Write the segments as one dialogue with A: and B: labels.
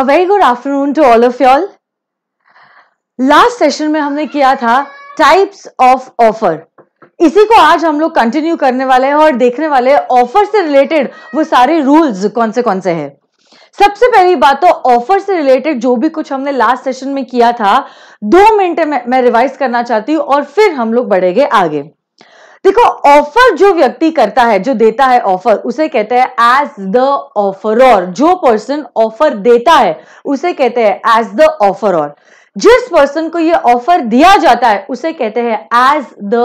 A: A very good afternoon to all of y'all. Last session में हमने किया था टाइप्स ऑफ ऑफर इसी को आज हम लोग कंटिन्यू करने वाले हैं और देखने वाले ऑफर से रिलेटेड वो सारे रूल्स कौन से कौन से हैं सबसे पहली बात तो ऑफर से रिलेटेड जो भी कुछ हमने लास्ट सेशन में किया था दो मिनट में मैं रिवाइज करना चाहती हूँ और फिर हम लोग बढ़ेंगे आगे देखो ऑफर जो व्यक्ति करता है जो देता है ऑफर उसे कहते हैं एज द ऑफरर जो पर्सन ऑफर देता है उसे कहते हैं एज द ऑफरर जिस पर्सन को ये ऑफर दिया जाता है उसे कहते हैं as the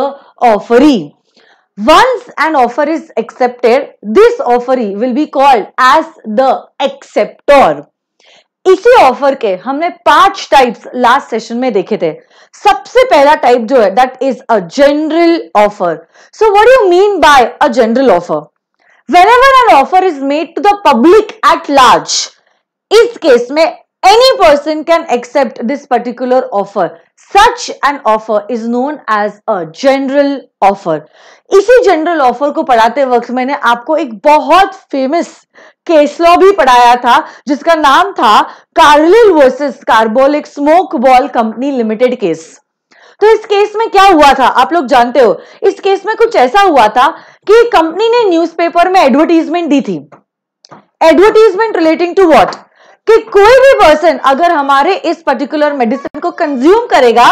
A: offeree once an offer is accepted this offeree will be called as the acceptor इसी ऑफर के हमने पांच टाइप्स लास्ट सेशन में देखे थे सबसे पहला टाइप जो है that is a general offer so what you mean by a general offer ever an offer is made to the public at large इस केस में Any person can accept this particular offer. Such an offer is known as a general offer. इसी general offer को पढ़ाते वक्त मैंने आपको एक बहुत famous case law भी पढ़ाया था जिसका नाम था Carlill versus carbolic smoke ball company limited case तो इस केस में क्या हुआ था आप लोग जानते हो इस केस में कुछ ऐसा हुआ था कि कंपनी ने न्यूज़पेपर में एडवर्टीजमेंट दी थी एडवर्टीजमेंट रिलेटिंग टू व्हाट कि कोई भी पर्सन अगर हमारे इस पर्टिकुलर मेडिसिन को कंज्यूम करेगा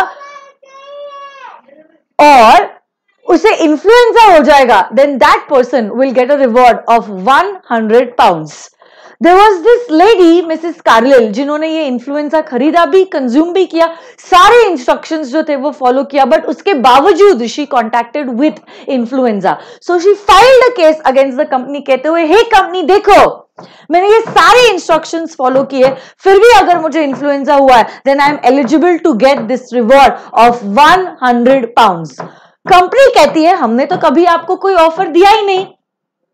A: और उसे इन्फ्लुएंजा हो जाएगा then that person will get a reward of 100 pound there was this lady Mrs Carlill जिन्होंने ये इन्फ्लुएंजा खरीदा भी कंज्यूम भी किया सारे इंस्ट्रक्शन जो थे वो फॉलो किया बट उसके बावजूद she contacted with influenza so she filed case against the company कहते हुए हे hey, कंपनी देखो मैंने ये सारे इंस्ट्रक्शंस फॉलो किए फिर भी अगर मुझे इन्फ्लुएंजा हुआ है then I am eligible to get this reward of one hundred pound company कहती है हमने तो कभी आपको कोई ऑफर दिया ही नहीं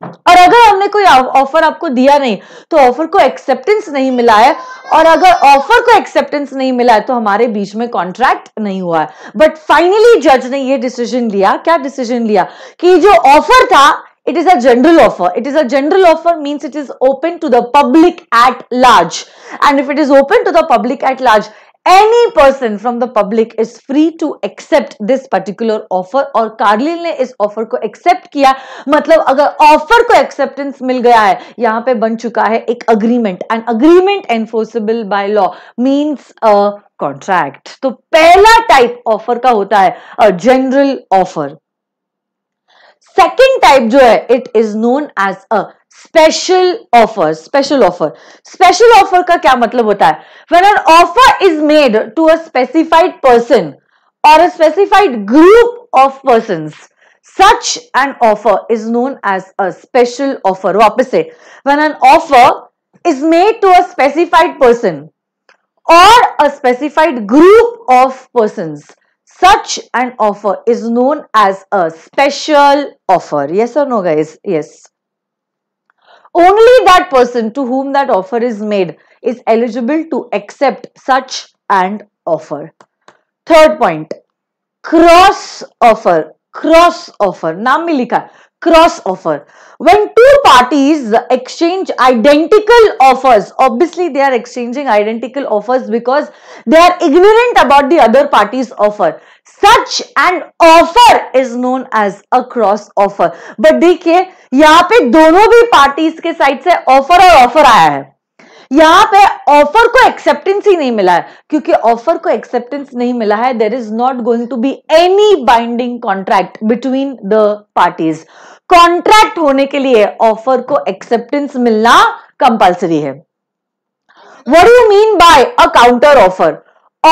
A: और अगर हमने कोई ऑफर आपको दिया नहीं तो ऑफर को एक्सेप्टेंस नहीं मिला है और अगर ऑफर को एक्सेप्टेंस नहीं मिला है तो हमारे बीच में कॉन्ट्रैक्ट नहीं हुआ है बट फाइनली जज ने ये डिसीजन लिया क्या डिसीजन लिया कि जो ऑफर था it is a general offer it is a general offer means it is open to the public at large and if it is open to the public at large any person from the public is free to accept this particular offer or और Carlill ने इस offer को accept किया मतलब अगर offer को acceptance मिल गया है यहाँ पे बन चुका है agreement agreement and agreement enforceable by law means contract तो पहला टाइप ऑफर का होता है जनरल ऑफर सेकेंड टाइप जो है it is known as a special offer special offer special offer का क्या मतलब होता है when an offer is made to a specified person और a specified group of person such and offer is known as a special offer वापस से when an offer is made to a specified person और a specified group of persons Such an offer is known as a special offer. Yes or no guys? Yes. Only that person to whom that offer is made is eligible to accept such an offer. Third point, cross offer. Cross offer. नाम cross offer when two parties exchange identical offers obviously they are exchanging identical offers because they are ignorant about the other parties offer such and offer is known as a cross offer but देखिए यहां पर दोनों भी parties के side से offer और offer आया है यहां पे ऑफर को एक्सेप्टेंस ही नहीं मिला है क्योंकि ऑफर को एक्सेप्टेंस नहीं मिला है there is not going to be any binding contract between the parties contract होने के लिए ऑफर को एक्सेप्टेंस मिलना कंपल्सरी है what you mean by a counter offer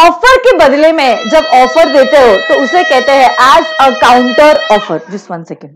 A: offer के बदले में जब ऑफर देते हो तो उसे कहते हैं एज अ काउंटर ऑफर जिस one second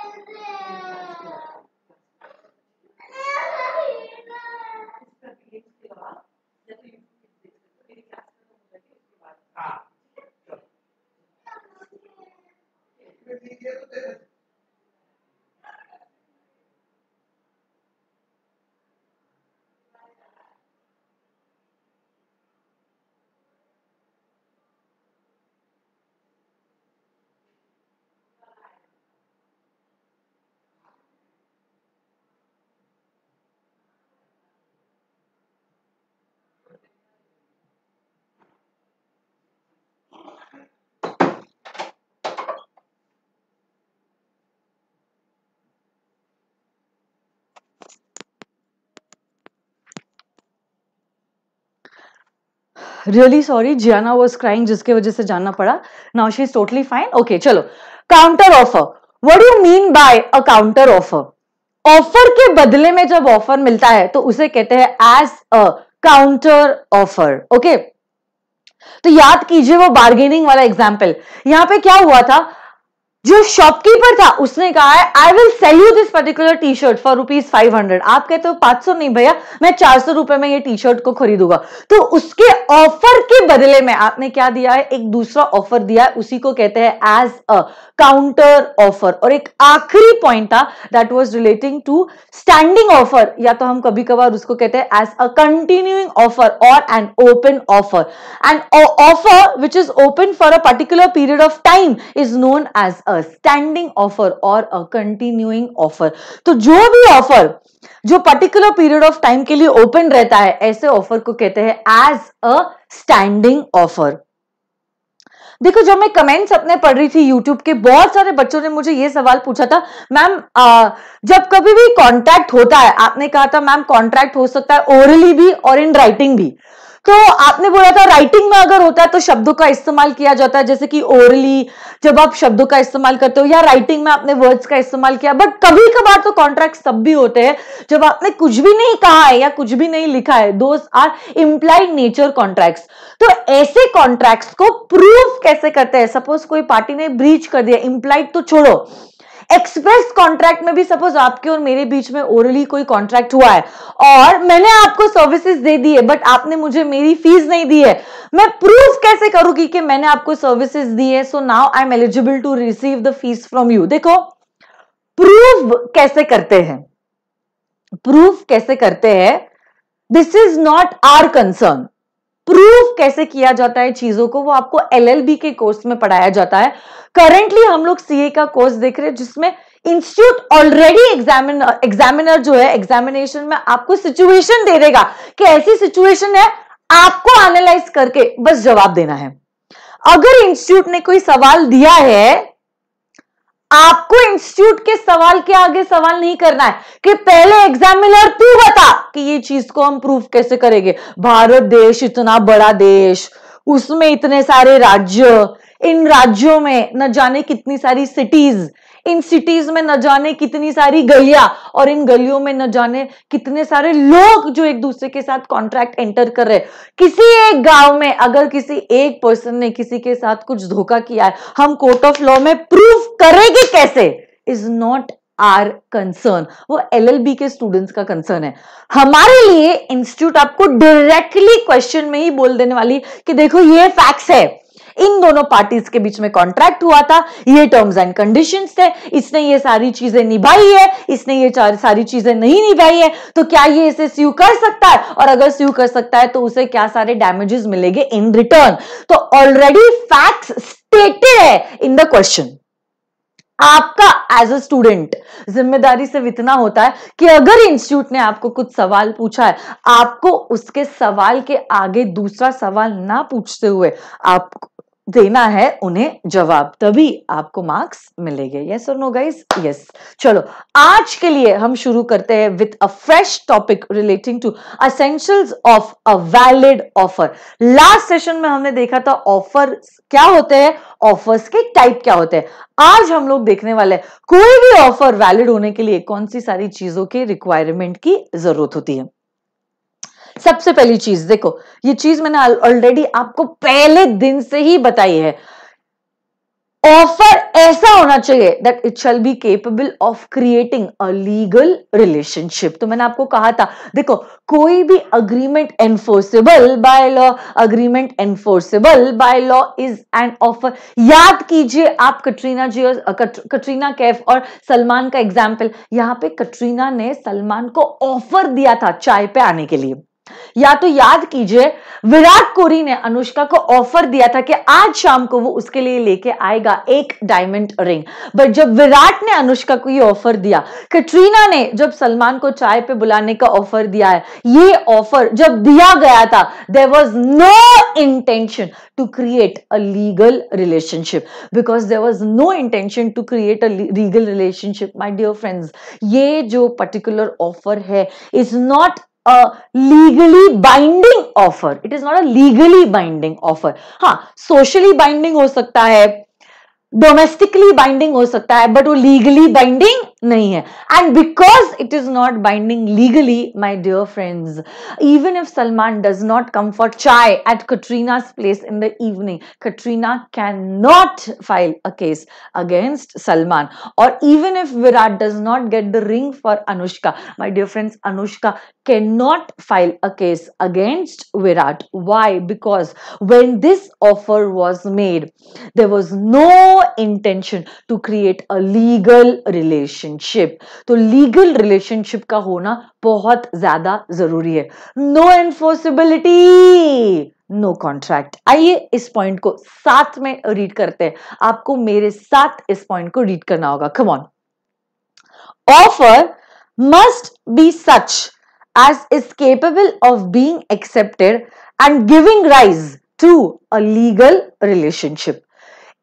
A: really sorry Jiyana was crying जिसके वजह से जानना पड़ा now she is totally fine okay चलो counter offer what you mean by a counter offer offer के बदले में जब ऑफर मिलता है तो उसे कहते हैं as a counter offer okay तो याद कीजिए वो बार्गेनिंग वाला एग्जाम्पल यहां पे क्या हुआ था जो शॉपकीपर था उसने कहा है I will sell you this particular T shirt for rupees five hundred आप कहते हो पांच सौ नहीं भैया मैं चार सौ रुपए में ये टी शर्ट को खरीदूंगा तो उसके ऑफर के बदले में आपने क्या दिया है एक दूसरा ऑफर दिया है उसी को कहते हैं एज अ काउंटर ऑफर और एक आखिरी पॉइंट था that was relating to standing offer या तो हम कभी कभार उसको कहते हैं एज अ कंटिन्यूइंग ऑफर और an open offer and offer which is open for a particular period of time is known as a standing offer और अ कंटिन्यूइंग ऑफर तो जो भी ऑफर जो पर्टिकुलर पीरियड ऑफ टाइम के लिए open रहता है ऐसे ऑफर को कहते हैं एज अ स्टैंडिंग ऑफर देखो जब मैं कमेंट्स अपने पढ़ रही थी यूट्यूब के बहुत सारे बच्चों ने मुझे ये सवाल पूछा था मैम जब कभी भी कॉन्ट्रैक्ट होता है आपने कहा था मैम कॉन्ट्रैक्ट हो सकता है ओरली भी और इन राइटिंग भी तो आपने बोला था राइटिंग में अगर होता है तो शब्दों का इस्तेमाल किया जाता है जैसे कि ओरली जब आप शब्दों का इस्तेमाल करते हो या राइटिंग में आपने वर्ड्स का इस्तेमाल किया बट कभी कभार तो कॉन्ट्रैक्ट तब भी होते हैं जब आपने कुछ भी नहीं कहा है या कुछ भी नहीं लिखा है दोस्त आर इम्प्लाइड नेचर कॉन्ट्रैक्ट तो ऐसे कॉन्ट्रैक्ट को प्रूव कैसे करते हैं सपोज कोई पार्टी ने ब्रीच कर दिया इम्प्लाइड तो छोड़ो एक्सप्रेस कॉन्ट्रैक्ट में भी सपोज आपके और मेरे बीच में ओरली कोई कॉन्ट्रैक्ट हुआ है और मैंने आपको सर्विसेज दे दी है बट आपने मुझे मेरी फीस नहीं दी है मैं प्रूफ कैसे करूंगी कि मैंने आपको सर्विसेज दी है so now I am eligible to receive the fees from you देखो प्रूफ कैसे करते हैं प्रूफ कैसे करते हैं this is not our concern prove कैसे किया जाता है चीजों को वो आपको एलएलबी के कोर्स में पढ़ाया जाता है करेंटली हम लोग सीए का कोर्स देख रहे हैं जिसमें इंस्टीट्यूट ऑलरेडी एग्जामिन एग्जामिनर जो है एग्जामिनेशन में आपको सिचुएशन दे देगा कि ऐसी सिचुएशन है आपको एनालाइज करके बस जवाब देना है अगर इंस्टीट्यूट ने कोई सवाल दिया है आपको इंस्टीट्यूट के सवाल के आगे सवाल नहीं करना है कि पहले एग्जामिनर तू बता कि ये चीज को हम प्रूफ कैसे करेंगे भारत देश इतना बड़ा देश उसमें इतने सारे राज्य इन राज्यों में न जाने कितनी सारी सिटीज इन सिटीज में न जाने कितनी सारी गलियां और इन गलियों में न जाने कितने सारे लोग जो एक दूसरे के साथ कॉन्ट्रैक्ट एंटर कर रहे किसी एक गांव में अगर किसी एक पर्सन ने किसी के साथ कुछ धोखा किया है हम कोर्ट ऑफ लॉ में प्रूफ करेंगे कैसे इज नॉट आर कंसर्न वो बी के स्टूडेंट्स का कंसर्न है हमारे लिए इंस्टीट्यूट आपको डायरेक्टली क्वेश्चन में ही बोल देने वाली कि देखो ये फैक्ट्स है इन दोनों पार्टीज के बीच में कॉन्ट्रैक्ट हुआ था ये टर्म्स एंड कंडीशन थे इसने ये सारी चीजें निभाई है इसने ये सारी चीजें नहीं निभाई है तो क्या ये इसे स्यू कर सकता है और अगर स्यू कर सकता है तो उसे क्या सारे डैमेजेस मिलेंगे इन रिटर्न तो ऑलरेडी फैक्ट्स स्टेटेड है इन द क्वेश्चन आपका एज अ स्टूडेंट जिम्मेदारी सिर्फ इतना होता है कि अगर इंस्टीट्यूट ने आपको कुछ सवाल पूछा है आपको उसके सवाल के आगे दूसरा सवाल ना पूछते हुए आप देना है उन्हें जवाब तभी आपको मार्क्स मिलेंगे यस और नो गाइस यस चलो आज के लिए हम शुरू करते हैं with a fresh topic relating to essentials of a valid offer last session में हमने देखा था ऑफर क्या होते हैं ऑफर्स के टाइप क्या होते हैं आज हम लोग देखने वाले कोई भी ऑफर वैलिड होने के लिए कौन सी सारी चीजों के रिक्वायरमेंट की जरूरत होती है सबसे पहली चीज देखो ये चीज मैंने ऑलरेडी आपको पहले दिन से ही बताई है ऑफर ऐसा होना चाहिए that it shall be capable of creating a legal relationship तो मैंने आपको कहा था देखो कोई भी agreement enforceable by law agreement enforceable by law is an offer याद कीजिए आप कटरीना जी और कटरीना कैफ और सलमान का एग्जाम्पल यहां पे कटरीना ने सलमान को ऑफर दिया था चाय पे आने के लिए या तो याद कीजिए विराट कोहली ने अनुष्का को ऑफर दिया था कि आज शाम को वो उसके लिए लेके आएगा एक डायमंड रिंग बट जब विराट ने अनुष्का को ये ऑफर दिया कटरीना ने जब सलमान को चाय पे बुलाने का ऑफर दिया है ये ऑफर जब दिया गया था there was no intention to create a legal relationship because there was no intention to create a legal relationship my dear friends ये जो पर्टिकुलर ऑफर है is not a legally binding offer. It is not a legally binding offer. Haan, socially binding ho sakta Domestically binding ho sakta hai. But wo legally binding And because it is not binding legally, my dear friends, even if Salman does not come for chai at Katrina's place in the evening, Katrina cannot file a case against Salman. Or even if Virat does not get the ring for Anushka, my dear friends, Anushka cannot file a case against Virat. Why? Because when this offer was made, there was no intention to create a legal relationship. तो legal relationship ka hona bahut zyada zaruri hai No enforceability. No contract आइए इस point को साथ में read करते हैं आपको मेरे साथ इस पॉइंट को रीड करना होगा come offer must be such as is capable of being accepted and giving rise to a legal relationship.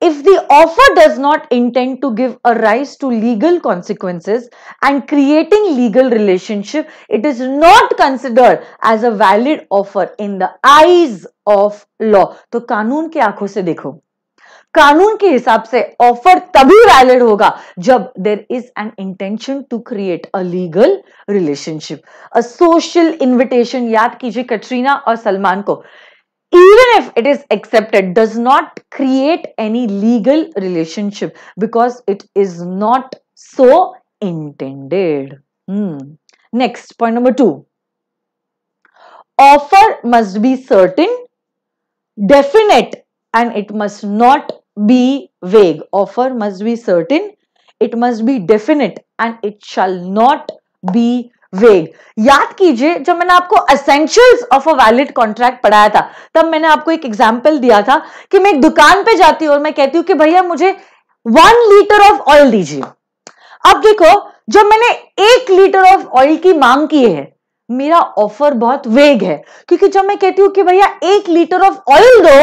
A: If the offer does not intend to give a rise to legal consequences and creating legal relationship, it is not considered as a valid offer in the eyes of law. To कानून ke आंखों से देखो कानून के हिसाब से offer तभी valid होगा जब there is an intention to create a legal relationship a social invitation याद कीजिए कटरीना और सलमान को even if it is accepted does not create any legal relationship because it is not so intended next point number two offer must be certain definite and it must not be vague. Offer must be certain, it must be definite and it shall not be वेग याद कीजिए जब मैंने आपको essentials of a valid contract पढ़ाया था तब मैंने आपको एक एग्जाम्पल दिया था कि मैं एक दुकान पे जाती हूं और मैं कहती हूं कि भैया मुझे वन लीटर ऑफ ऑयल दीजिए अब देखो जब मैंने एक लीटर ऑफ ऑयल की मांग की है मेरा ऑफर बहुत वेग है क्योंकि जब मैं कहती हूं कि भैया एक लीटर ऑफ ऑयल दो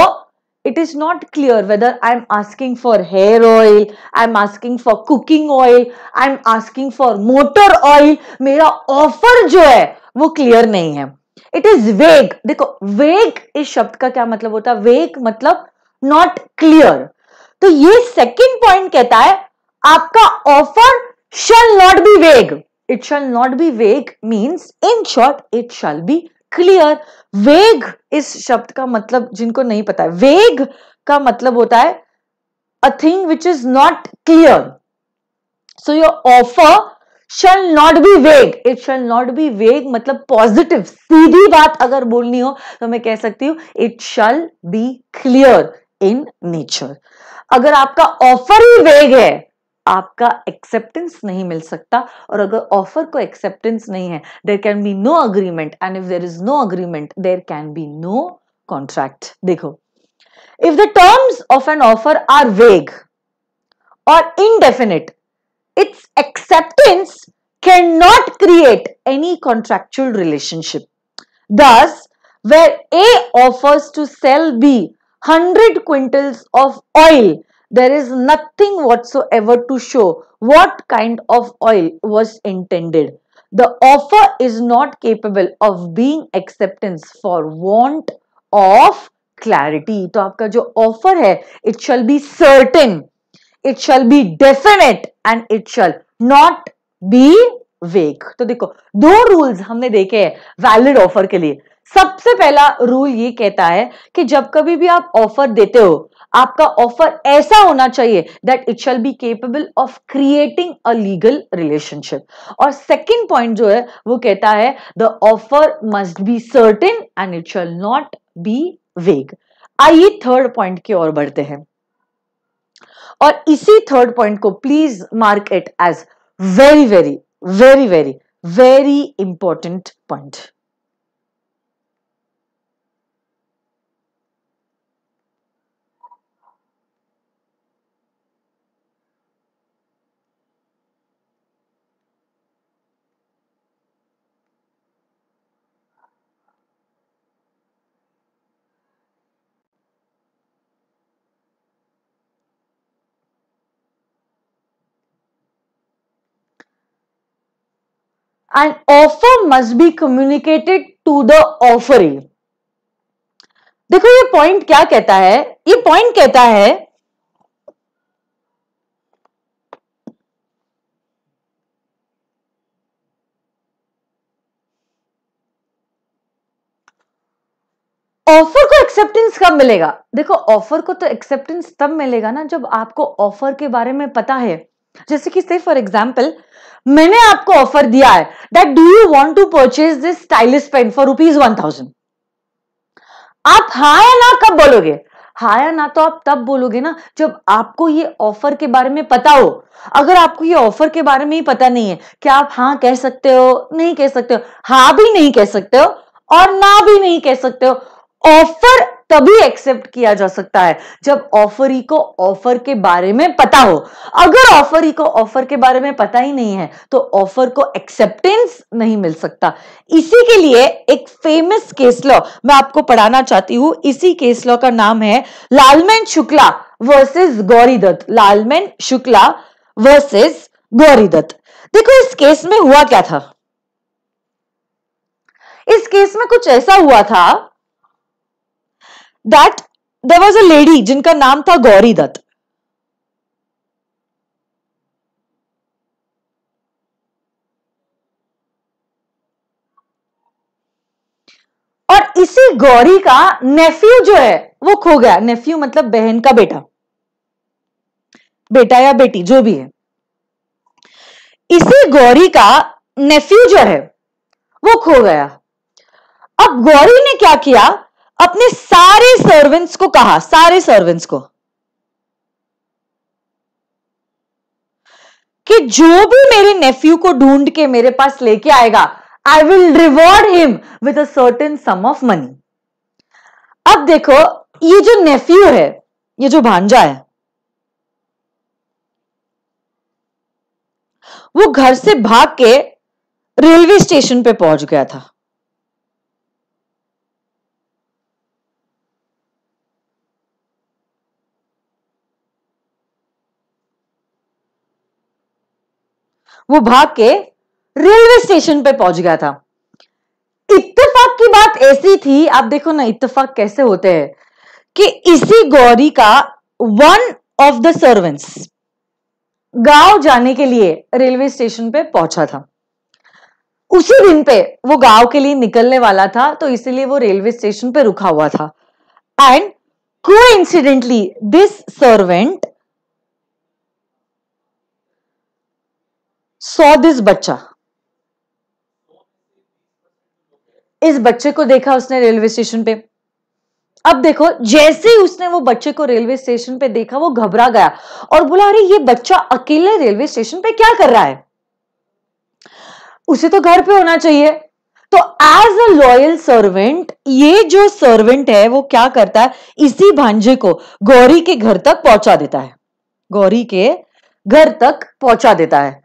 A: it is not clear whether I'm asking for hair oil, I'm asking for cooking oil, I'm asking for motor oil. मेरा offer जो है वो clear नहीं है इट इज वेग देखो वेग इस शब्द का क्या मतलब होता है वेग मतलब नॉट क्लियर तो ये सेकंड पॉइंट कहता है आपका offer shall not be vague it shall not be vague means in short it shall be clear vague इस शब्द का मतलब जिनको नहीं पता है वेग का मतलब होता है a thing which is not clear so your offer shall not be vague it shall not be vague मतलब पॉजिटिव सीधी बात अगर बोलनी हो तो मैं कह सकती हूं it shall be clear in nature अगर आपका ऑफर ही वेग है आपका एक्सेप्टेंस नहीं मिल सकता और अगर ऑफर को एक्सेप्टेंस नहीं है there can be no agreement and if there is no agreement there can be no contract देखो if the terms of an offer are vague और indefinite its acceptance can not create any contractual relationship thus where A offers to sell B hundred quintals of oil there is nothing whatsoever to show what kind of oil was intended. The offer is not capable of being acceptance for want of clarity. to aapka jo offer hai it shall be certain, it shall be definite and it shall not be vague. to dekho do rules humne dekhe hai valid offer ke liye सबसे पहला rule ये कहता है कि जब कभी भी आप ऑफर देते हो आपका ऑफर ऐसा होना चाहिए that it shall be capable of creating a legal relationship और सेकेंड पॉइंट जो है वो कहता है the offer must be certain and it shall not be vague आइए थर्ड पॉइंट की ओर बढ़ते हैं और इसी थर्ड पॉइंट को please mark it as very very very very very important point An offer must be communicated to the offeree. देखो ये point क्या कहता है ये पॉइंट कहता है ऑफर को एक्सेप्टेंस कब मिलेगा देखो ऑफर को तो एक्सेप्टेंस तब मिलेगा ना जब आपको ऑफर के बारे में पता है जैसे कि से फॉर एग्जाम्पल मैंने आपको ऑफर दिया है that do you want to purchase this stylish pen for rupees one thousand आप हा या ना कब बोलोगे हा या ना तो आप तब बोलोगे ना जब आपको ये ऑफर के बारे में पता हो अगर आपको ये ऑफर के बारे में ही पता नहीं है क्या आप हा कह सकते हो नहीं कह सकते हो हा भी नहीं कह सकते हो और ना भी नहीं कह सकते हो ऑफर तभी एक्सेप्ट किया जा सकता है जब ऑफरी को ऑफर के बारे में पता हो अगर ऑफरी को ऑफर के बारे में पता ही नहीं है तो ऑफर को एक्सेप्टेंस नहीं मिल सकता इसी के लिए एक फेमस केस लॉ मैं आपको पढ़ाना चाहती हूं इसी केस लॉ का नाम है लालमेन शुक्ला वर्सेस गौरी दत्त लालमेन शुक्ला वर्सेस गौरी दत्त देखो इस केस में हुआ क्या था इस केस में कुछ ऐसा हुआ था that there was a lady जिनका नाम था गौरी दत्त और इसी गौरी का नेफ्यू जो है वो खो गया नेफ्यू मतलब बहन का बेटा बेटा या बेटी जो भी है इसी गौरी का नेफ्यू जो है वो खो गया अब गौरी ने क्या किया अपने सारे सर्वेंट्स को कहा सारे सर्वेंट्स को कि जो भी मेरे नेफ्यू को ढूंढ के मेरे पास लेके आएगा I will reward him with a certain sum of money अब देखो ये जो नेफ्यू है ये जो भांजा है वो घर से भाग के रेलवे स्टेशन पे पहुंच गया था वो भाग के रेलवे स्टेशन पे पहुंच गया था इत्तेफाक की बात ऐसी थी आप देखो ना इत्तेफाक कैसे होते हैं कि इसी गौरी का वन ऑफ द सर्वेंट्स गांव जाने के लिए रेलवे स्टेशन पे पहुंचा था उसी दिन पे वो गांव के लिए निकलने वाला था तो इसीलिए वो रेलवे स्टेशन पे रुका हुआ था एंड को incidentally this servant so this बच्चा इस बच्चे को देखा उसने रेलवे स्टेशन पे अब देखो जैसे ही उसने वो बच्चे को रेलवे स्टेशन पे देखा वो घबरा गया और बोला अरे ये बच्चा अकेले रेलवे स्टेशन पे क्या कर रहा है उसे तो घर पे होना चाहिए तो एज अ लॉयल सर्वेंट ये जो सर्वेंट है वो क्या करता है इसी भांजे को गौरी के घर तक पहुंचा देता है गौरी के घर तक पहुंचा देता है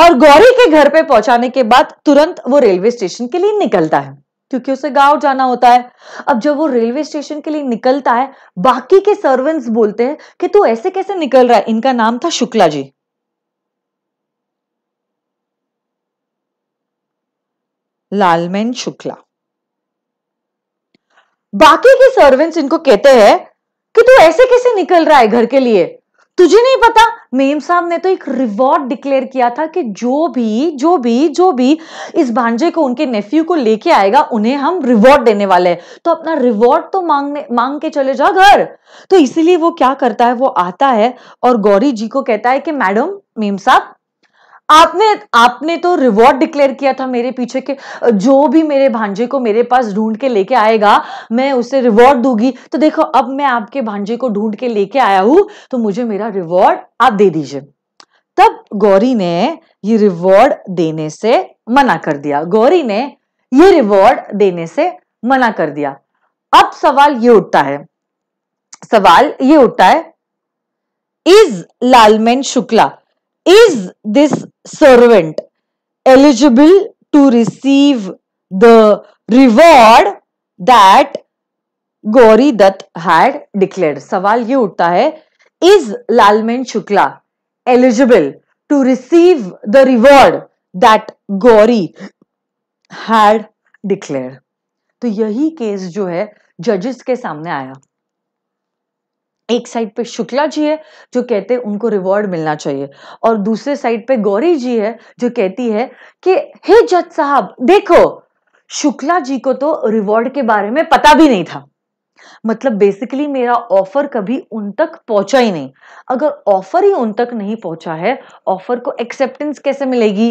A: और गौरी के घर पे पहुंचाने के बाद तुरंत वो रेलवे स्टेशन के लिए निकलता है क्योंकि उसे गांव जाना होता है अब जब वो रेलवे स्टेशन के लिए निकलता है बाकी के सर्वेंट्स बोलते हैं कि तू ऐसे कैसे निकल रहा है इनका नाम था शुक्ला जी लालमेन शुक्ला बाकी के सर्वेंट्स इनको कहते हैं कि तू ऐसे कैसे निकल रहा है घर के लिए तुझे नहीं पता मेम साहब ने तो एक रिवॉर्ड डिक्लेयर किया था कि जो भी जो भी जो भी इस भांजे को उनके नेफ्यू को लेके आएगा उन्हें हम रिवॉर्ड देने वाले हैं तो अपना रिवॉर्ड तो मांगने मांग के चले जा घर तो इसीलिए वो क्या करता है वो आता है और गौरी जी को कहता है कि मैडम मेम साहब आपने आपने तो रिवॉर्ड डिक्लेयर किया था मेरे पीछे के जो भी मेरे भांजे को मेरे पास ढूंढ के लेके आएगा मैं उसे रिवॉर्ड दूंगी तो देखो अब मैं आपके भांजे को ढूंढ के लेके आया हूं तो मुझे मेरा रिवॉर्ड आप दे दीजिए तब गौरी ने ये रिवॉर्ड देने से मना कर दिया गौरी ने ये रिवॉर्ड देने से मना कर दिया अब सवाल ये उठता है सवाल ये उठता है is Lalman Shukla is this servant eligible to receive the reward that Gauri Dutt had declare सवाल ये उठता है is Lalman Shukla eligible to receive the reward that Gauri had declare तो यही केस जो है जजेस के सामने आया एक साइड पे शुक्ला जी है जो कहते हैं उनको रिवॉर्ड मिलना चाहिए और दूसरे साइड पे गौरी जी है जो कहती है कि हे जज साहब देखो शुक्ला जी को तो रिवॉर्ड के बारे में पता भी नहीं था मतलब बेसिकली मेरा ऑफर कभी उन तक पहुंचा ही नहीं अगर ऑफर ही उन तक नहीं पहुंचा है ऑफर को एक्सेप्टेंस कैसे मिलेगी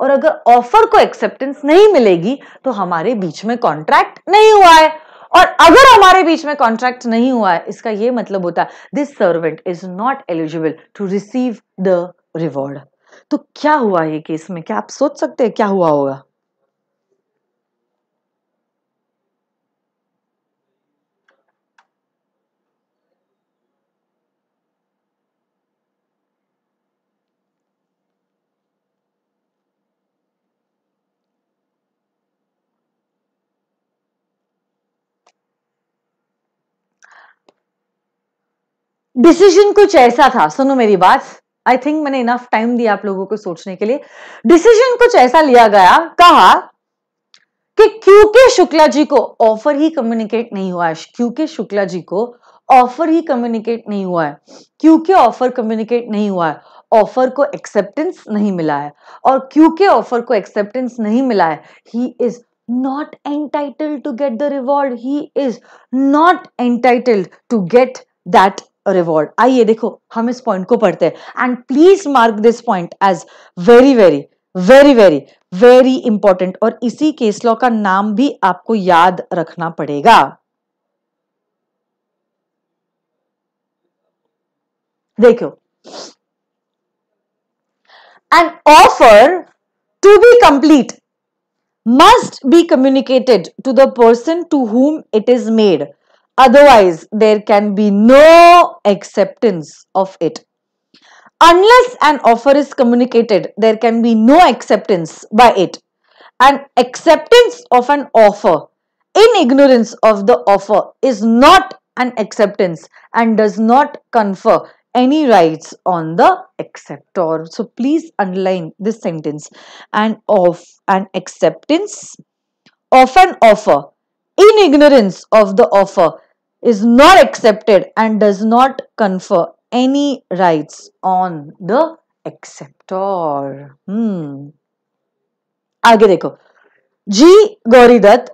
A: और अगर ऑफर को एक्सेप्टेंस नहीं मिलेगी तो हमारे बीच में कॉन्ट्रैक्ट नहीं हुआ है और अगर हमारे बीच में कॉन्ट्रैक्ट नहीं हुआ है इसका यह मतलब होता है this servant is not eligible to receive the reward तो क्या हुआ ये केस में क्या आप सोच सकते हैं क्या हुआ होगा डिसीजन कुछ ऐसा था सुनो मेरी बात आई थिंक मैंने इनफ टाइम दिया आप लोगों को सोचने के लिए डिसीजन कुछ ऐसा लिया गया कहा कि क्योंकि शुक्ला जी को ऑफर ही कम्युनिकेट नहीं हुआ है क्योंकि शुक्ला जी को ऑफर ही कम्युनिकेट नहीं हुआ है क्योंकि ऑफर कम्युनिकेट नहीं हुआ है ऑफर को एक्सेप्टेंस नहीं मिला है और क्योंकि ऑफर को एक्सेप्टेंस नहीं मिला है he is not entitled to get the reward he is not entitled to get that reward आइए देखो हम इस पॉइंट को पढ़ते हैं and please mark this point as very very very very very important और इसी केस लॉ का नाम भी आपको याद रखना पड़ेगा देखो an offer to be complete must be communicated to the person to whom it is made Otherwise, there can be no acceptance of it. Unless an offer is communicated, there can be no acceptance by it. An acceptance of an offer in ignorance of the offer is not an acceptance and does not confer any rights on the acceptor. So please underline this sentence and of an acceptance of an offer in ignorance of the offer is not accepted and does not confer any rights on the acceptor. Hmm. आगे देखो जी Gauridatt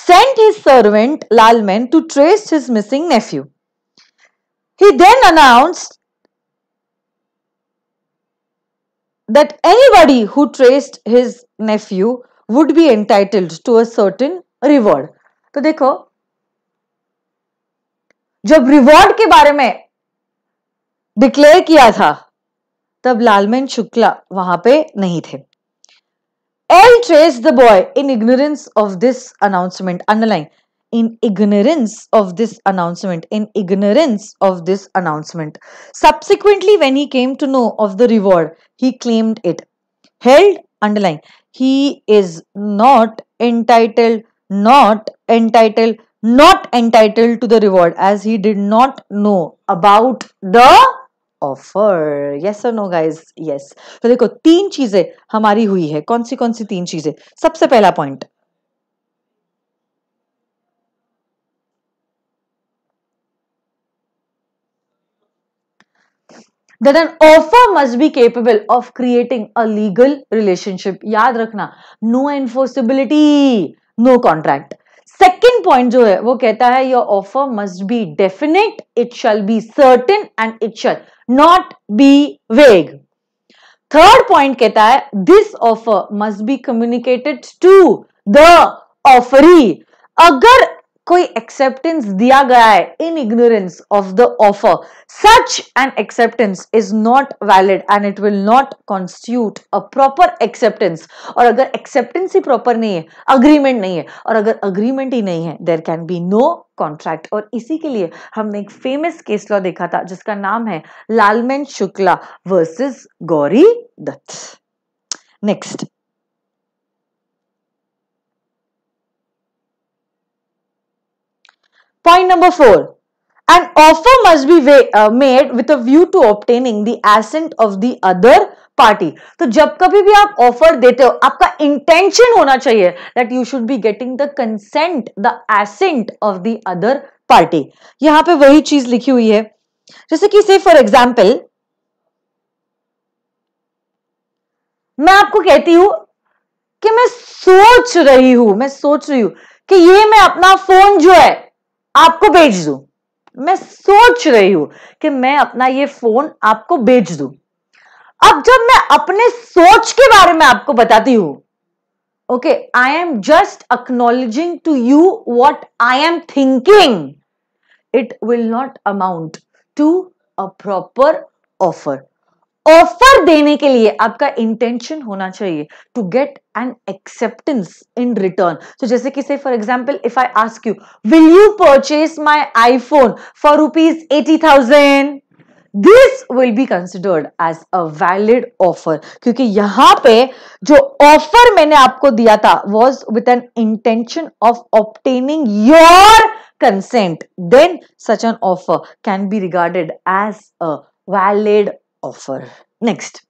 A: sent his servant Lalman to trace his missing nephew. He then announced that anybody who traced his nephew would be entitled to a certain reward. तो देखो जब reward के बारे में declare किया था तब लालमेन शुक्ला वहां पे नहीं थे L trace the boy in ignorance of this announcement underline in ignorance of this announcement in ignorance of this announcement subsequently when he came to know of the reward he claimed it held underline he is not entitled not entitled not entitled to the reward as he did not know about the offer yes और no guys yes तो देखो तीन चीजें हमारी हुई है कौन सी कौन सी तीन चीजें सबसे पहला point that an offer must be capable of creating a legal relationship. याद रखना no enforceability, no contract. Second point जो है वो कहता है your offer must be definite it shall be certain and it shall not be vague third point कहता है this offer must be communicated to the offeree अगर कोई acceptance दिया गया है in ignorance of the offer such an acceptance is not valid and it will not constitute a proper acceptance और अगर acceptance ही proper नहीं है अग्रीमेंट नहीं है और अगर अग्रीमेंट ही नहीं है there can be no contract और इसी के लिए हमने एक फेमस केस लॉ देखा था जिसका नाम है Lalman Shukla versus Gauri Dutt next Point number four, an offer must be uh, made with a view to obtaining the assent of the other party तो जब कभी भी आप ऑफर देते हो आपका इंटेंशन होना चाहिए that you should be getting the consent the assent of the other party यहां पे वही चीज लिखी हुई है जैसे कि से फॉर एग्जाम्पल मैं आपको कहती हूं कि मैं सोच रही हूं मैं सोच रही हूं कि ये मैं अपना फोन जो है आपको भेज दू मैं सोच रही हूं कि मैं अपना ये फोन आपको भेज दू अब जब मैं अपने सोच के बारे में आपको बताती हूं okay I am just acknowledging to you what I am thinking it will not amount to a proper offer offer देने के लिए आपका इंटेंशन होना चाहिए to get an acceptance in return तो जैसे कि say for example if I ask you will you purchase my iPhone for rupees eighty thousand this will be considered as a valid offer क्योंकि यहां पे जो offer मैंने आपको दिया था was with an intention of obtaining your consent then such an offer can be regarded as a valid offer. Next.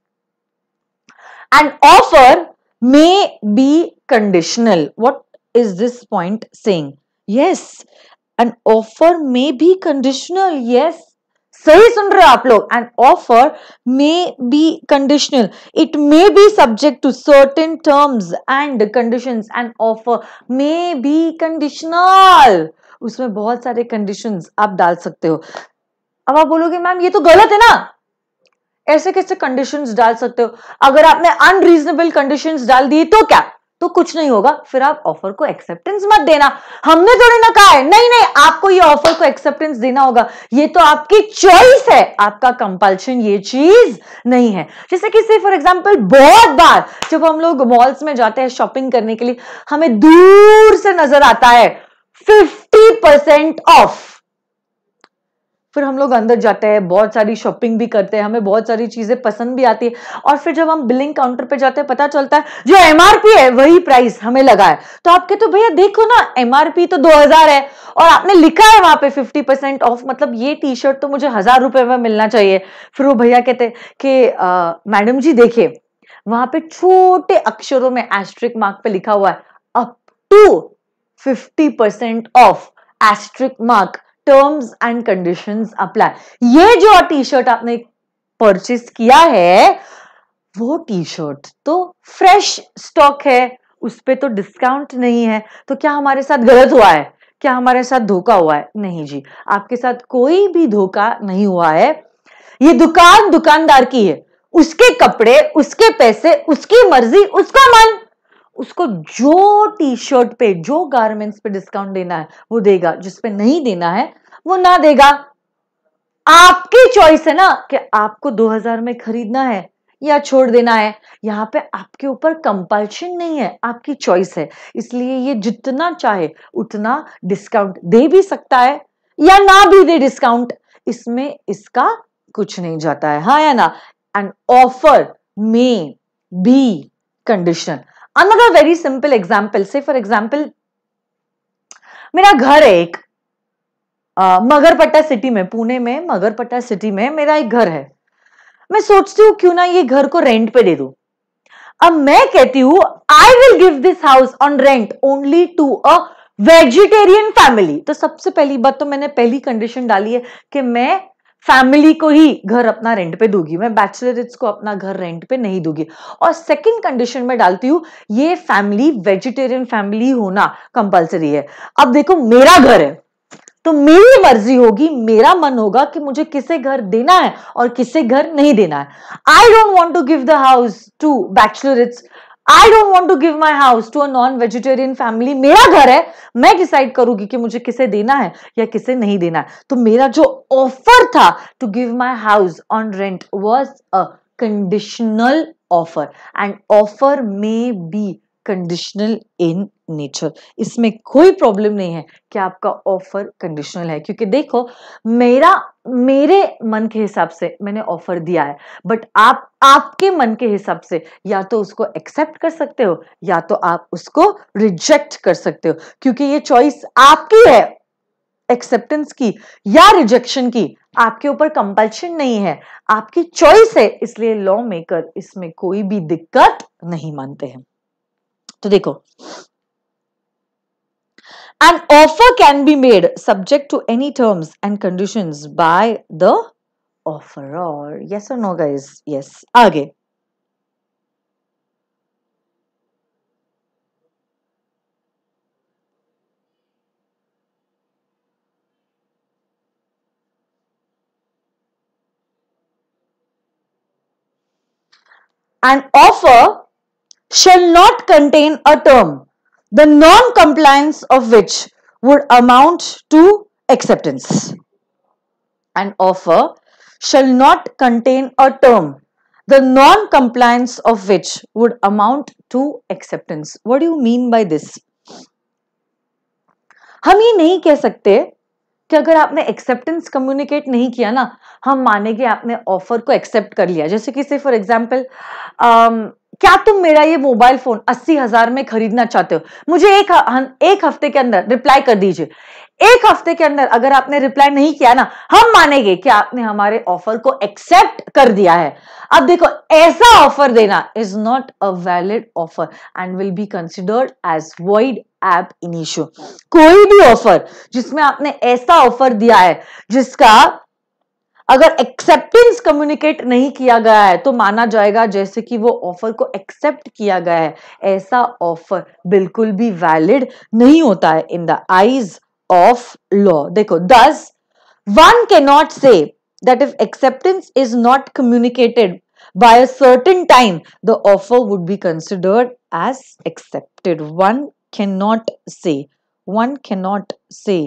A: An offer may be conditional. What is this point saying? Yes, an offer may be conditional. Yes, सही सुन रहे हो आप लोग and offer may be conditional it may be subject to certain terms and conditions and offer may be conditional उसमें बहुत सारे conditions आप डाल सकते हो अब आप बोलोगे मैम ये तो गलत है ना ऐसे कैसे कंडीशंस डाल सकते हो अगर आपने अनरीजनेबल कंडीशंस डाल दी तो क्या तो कुछ नहीं होगा फिर आप ऑफर को एक्सेप्टेंस मत देना हमने थोड़ी ना कहा है नहीं नहीं आपको ये ऑफर को एक्सेप्टेंस देना होगा ये तो आपकी चॉइस है आपका कंपल्शन ये चीज नहीं है जैसे कि फॉर एग्जांपल बहुत बार जब हम लोग मॉल्स में जाते हैं शॉपिंग करने के लिए हमें दूर से नजर आता है फिफ्टी परसेंट ऑफ फिर हम लोग अंदर जाते हैं बहुत सारी शॉपिंग भी करते हैं हमें बहुत सारी चीज़ें पसंद भी आती है और फिर जब हम बिलिंग काउंटर पे जाते हैं पता चलता है जो एम है वही प्राइस हमें लगा है तो आपके तो भैया देखो ना एम तो दो है और आपने लिखा है वहां पे फिफ्टी परसेंट ऑफ मतलब ये टी शर्ट तो मुझे हजार रुपये में मिलना चाहिए फिर वो भैया कहते कि मैडम जी देखिए वहां पे छोटे अक्षरों में एस्ट्रिक मार्क पे लिखा हुआ है up to fifty percent off asterisk mark terms and conditions apply ये जो टी शर्ट आपने परचेस किया है वो टी शर्ट तो फ्रेश स्टॉक है उस पर तो डिस्काउंट नहीं है तो क्या हमारे साथ गलत हुआ है क्या हमारे साथ धोखा हुआ है नहीं जी आपके साथ कोई भी धोखा नहीं हुआ है ये दुकान दुकानदार की है उसके कपड़े उसके पैसे उसकी मर्जी उसका मन उसको जो टी शर्ट पे जो गारमेंट्स पे डिस्काउंट देना है वो देगा जिस पे नहीं देना है वो ना देगा आपकी चॉइस है ना कि आपको 2000 में खरीदना है या छोड़ देना है यहाँ पे आपके ऊपर कंपल्शन नहीं है आपकी चॉइस है इसलिए ये जितना चाहे उतना डिस्काउंट दे भी सकता है या ना भी दे डिस्काउंट इसमें इसका कुछ नहीं जाता है हा या ना and offer may be condition another very simple example say for example मेरा घर है एक मगरपट्टा सिटी में पुणे में मगरपट्टा सिटी में मेरा एक घर है मैं सोचती हूँ क्यों ना ये घर को रेंट पे दे दू अब मैं कहती हूं I will give this house on rent only to a vegetarian family तो सबसे पहली बात तो मैंने पहली कंडीशन डाली है कि मैं फैमिली को ही घर अपना रेंट पे दूंगी मैं बैचलरिट्स को अपना घर रेंट पे नहीं दूंगी और सेकंड कंडीशन में डालती हूँ ये फैमिली वेजिटेरियन फैमिली होना कंपलसरी है अब देखो मेरा घर है तो मेरी मर्जी होगी मेरा मन होगा कि मुझे किसे घर देना है और किसे घर नहीं देना है I don't want to give the house to bachelor I don't want to give my house to a non vegetarian family मेरा घर है मैं डिसाइड करूंगी कि मुझे किसे देना है या किसे नहीं देना है तो मेरा जो ऑफर था to give my house on rent was a conditional offer and offer may be conditional in nature इसमें कोई प्रॉब्लम नहीं है कि आपका ऑफर कंडीशनल है क्योंकि देखो मेरा मेरे मन के हिसाब से मैंने ऑफर दिया है बट आप आपके मन के हिसाब से या तो उसको एक्सेप्ट कर सकते हो या तो आप उसको रिजेक्ट कर सकते हो क्योंकि ये चॉइस आपकी है एक्सेप्टेंस की या रिजेक्शन की आपके ऊपर कंपल्शन नहीं है आपकी चॉइस है इसलिए लॉ मेकर इसमें कोई भी दिक्कत नहीं मानते हैं तो देखो An offer can be made subject to any terms and conditions by the offeror. Yes or no, guys? Yes. Again. An offer shall not contain a term the non-compliance of which would amount to acceptance. An offer shall not contain a term, the non-compliance of which would amount to acceptance. What do you mean by this? हम ये नहीं कह सकते कि अगर आपने acceptance communicate नहीं किया ना हम मानेंगे आपने ऑफर को एक्सेप्ट कर लिया जैसे कि से फॉर एग्जांपल क्या तुम मेरा ये मोबाइल फोन अस्सी हजार में खरीदना चाहते हो मुझे एक एक हफ्ते के अंदर रिप्लाई कर दीजिए एक हफ्ते के अंदर अगर आपने रिप्लाई नहीं किया ना हम मानेंगे कि आपने हमारे ऑफर को एक्सेप्ट कर दिया है अब देखो ऐसा ऑफर देना is not a valid offer and will be considered as void ab initio कोई भी ऑफर जिसमें आपने ऐसा ऑफर दिया है जिसका अगर एक्सेप्टेंस कम्युनिकेट नहीं किया गया है तो माना जाएगा जैसे कि वो ऑफर को एक्सेप्ट किया गया है ऐसा ऑफर बिल्कुल भी वैलिड नहीं होता है in the eyes of law देखो thus one can not say that if acceptance is not communicated by a time the offer would be considered as accepted one as not say one say not say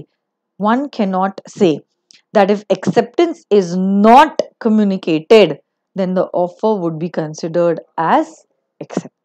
A: one can not say that if acceptance is not communicated, then the offer would be considered as accepted.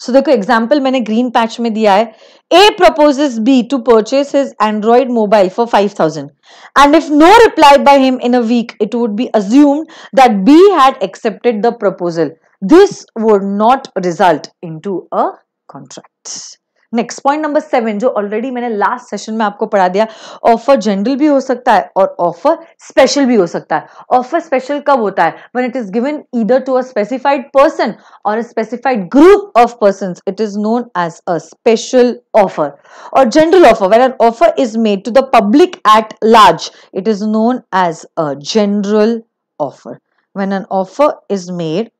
A: So, the example I green patch mein diya hai. A proposes B to purchase his Android mobile for 5000 and if no reply by him in a week, it would be assumed that B had accepted the proposal. This would not result into a contract. Next point number seven जो already मैंने last session में आपको पढ़ा दिया offer general भी हो सकता है और ऑफर स्पेशल भी हो सकता है ऑफर स्पेशल कब होता है when it is given either to a specified person और a specified group of person it is known as a special offer or general offer when an offer is made to the public at large it is known as a general offer when an offer is made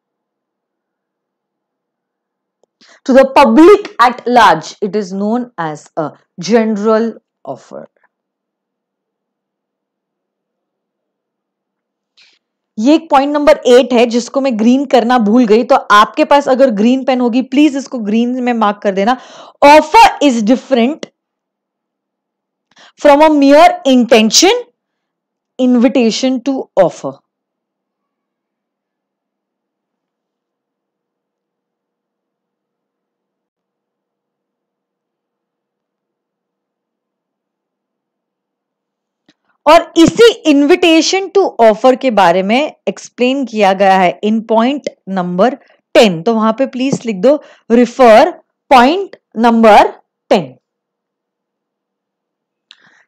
A: To the public at large, it is known as a general offer. ये एक point number eight है जिसको मैं green करना भूल गई तो आपके पास अगर ग्रीन पेन होगी प्लीज इसको ग्रीन में मार्क कर देना offer is different from a mere intention invitation to offer और इसी इनविटेशन टू ऑफर के बारे में एक्सप्लेन किया गया है इन पॉइंट नंबर टेन तो वहां पे प्लीज लिख दो रिफर पॉइंट नंबर टेन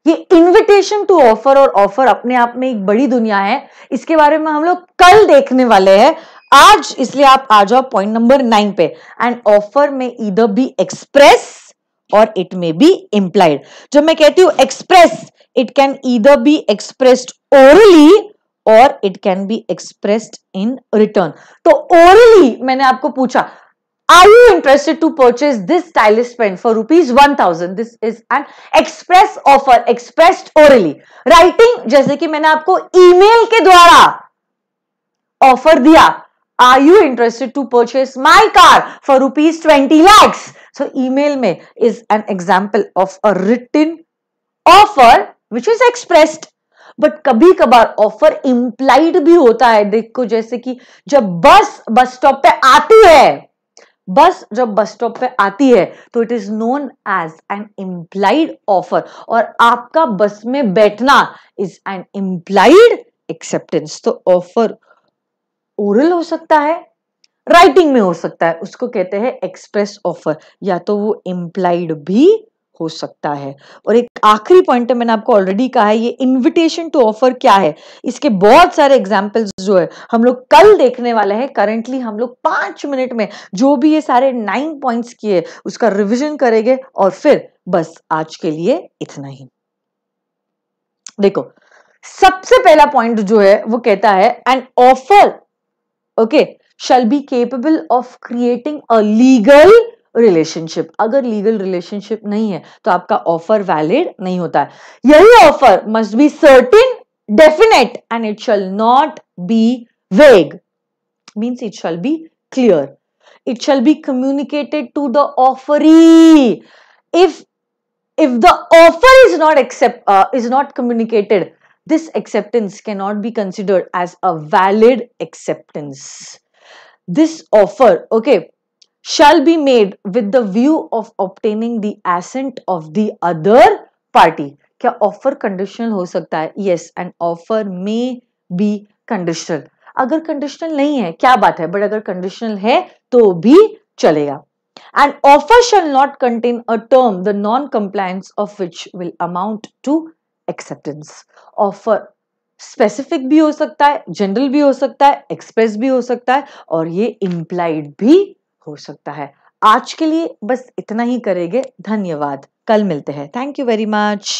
A: ये इनविटेशन टू ऑफर और ऑफर अपने आप में एक बड़ी दुनिया है इसके बारे में हम लोग कल देखने वाले हैं आज इसलिए आप आ जाओ पॉइंट नंबर नाइन पे and offer may either be express or it may be implied जब मैं कहती हूं express it can either be expressed orally or it can be expressed in return तो ओरली मैंने आपको पूछा you interested to purchase this this pen for rupees one thousand this is an express offer expressed orally writing जैसे कि मैंने आपको email के द्वारा ऑफर दिया are you interested to purchase my car for rupees twenty lakhs so mail में is an example of a written offer which is expressed but कभी कभार ऑफर इम्प्लाइड भी होता है देखो जैसे कि जब बस बस स्टॉप पे आती है बस जब बस स्टॉप पे आती है तो it is known as an implied offer और आपका बस में बैठना इज एन इम्प्लाइड एक्सेप्टेंस तो ऑफर ओरल हो सकता है राइटिंग में हो सकता है उसको कहते हैं एक्सप्रेस ऑफर या तो वो इम्प्लाइड भी हो सकता है और एक आखिरी पॉइंट मैंने आपको ऑलरेडी कहा है ये इनविटेशन टू ऑफर क्या है इसके बहुत सारे एग्जाम्पल्स जो है हम लोग कल देखने वाले हैं करंटली हम लोग पांच मिनट में जो भी ये सारे नाइन पॉइंट्स किए उसका रिविजन करेंगे और फिर बस आज के लिए इतना ही देखो सबसे पहला पॉइंट जो है वो कहता है an offer okay shall be capable of creating a legal relationship अगर लीगल रिलेशनशिप नहीं है तो आपका ऑफर वैलिड नहीं होता है यही offer must be certain definite and it shall not be vague means it shall be clear it shall be communicated to the offeree if if the offer is not accept is not communicated this acceptance cannot be considered as a valid acceptance. This offer, okay, shall be made with the view of obtaining the assent of the other party. क्या offer conditional हो सकता है Yes, an offer may be conditional. अगर conditional नहीं है क्या बात है But अगर conditional है तो भी चलेगा An offer shall not contain a term the non-compliance of which will amount to acceptance offer specific भी हो सकता है जनरल भी हो सकता है एक्सप्रेस भी हो सकता है और ये इम्प्लाइड भी हो सकता है आज के लिए बस इतना ही करेंगे धन्यवाद कल मिलते हैं थैंक यू वेरी मच